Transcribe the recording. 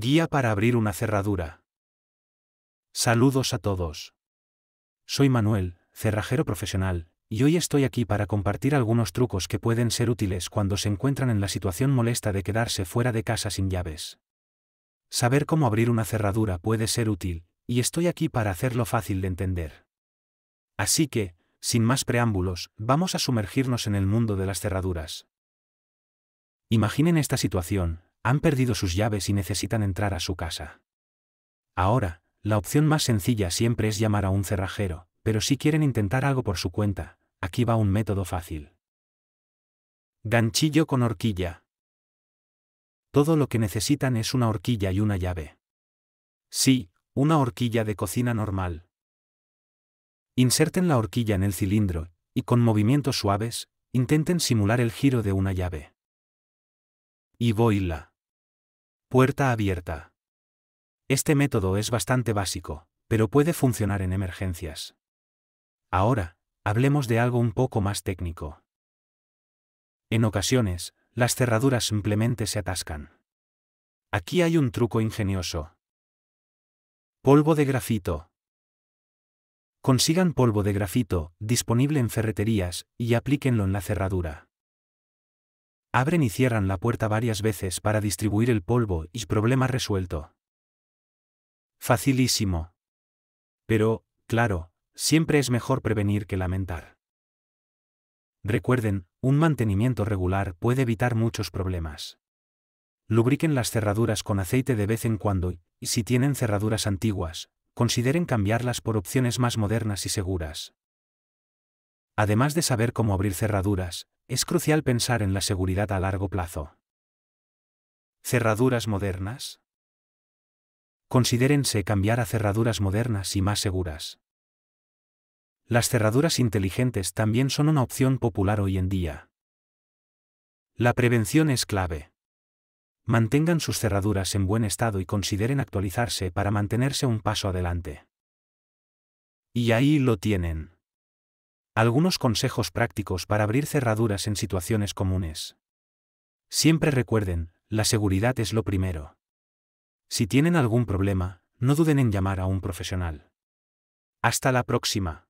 Guía para abrir una cerradura. Saludos a todos. Soy Manuel, cerrajero profesional, y hoy estoy aquí para compartir algunos trucos que pueden ser útiles cuando se encuentran en la situación molesta de quedarse fuera de casa sin llaves. Saber cómo abrir una cerradura puede ser útil, y estoy aquí para hacerlo fácil de entender. Así que, sin más preámbulos, vamos a sumergirnos en el mundo de las cerraduras. Imaginen esta situación, han perdido sus llaves y necesitan entrar a su casa. Ahora, la opción más sencilla siempre es llamar a un cerrajero, pero si quieren intentar algo por su cuenta, aquí va un método fácil. Ganchillo con horquilla. Todo lo que necesitan es una horquilla y una llave. Sí, una horquilla de cocina normal. Inserten la horquilla en el cilindro, y con movimientos suaves, intenten simular el giro de una llave. Y voyla. Puerta abierta. Este método es bastante básico, pero puede funcionar en emergencias. Ahora, hablemos de algo un poco más técnico. En ocasiones, las cerraduras simplemente se atascan. Aquí hay un truco ingenioso. Polvo de grafito. Consigan polvo de grafito, disponible en ferreterías, y aplíquenlo en la cerradura. Abren y cierran la puerta varias veces para distribuir el polvo y problema resuelto. Facilísimo. Pero, claro, siempre es mejor prevenir que lamentar. Recuerden, un mantenimiento regular puede evitar muchos problemas. Lubriquen las cerraduras con aceite de vez en cuando y, si tienen cerraduras antiguas, consideren cambiarlas por opciones más modernas y seguras. Además de saber cómo abrir cerraduras, es crucial pensar en la seguridad a largo plazo. Cerraduras modernas. Considérense cambiar a cerraduras modernas y más seguras. Las cerraduras inteligentes también son una opción popular hoy en día. La prevención es clave. Mantengan sus cerraduras en buen estado y consideren actualizarse para mantenerse un paso adelante. Y ahí lo tienen. Algunos consejos prácticos para abrir cerraduras en situaciones comunes. Siempre recuerden, la seguridad es lo primero. Si tienen algún problema, no duden en llamar a un profesional. Hasta la próxima.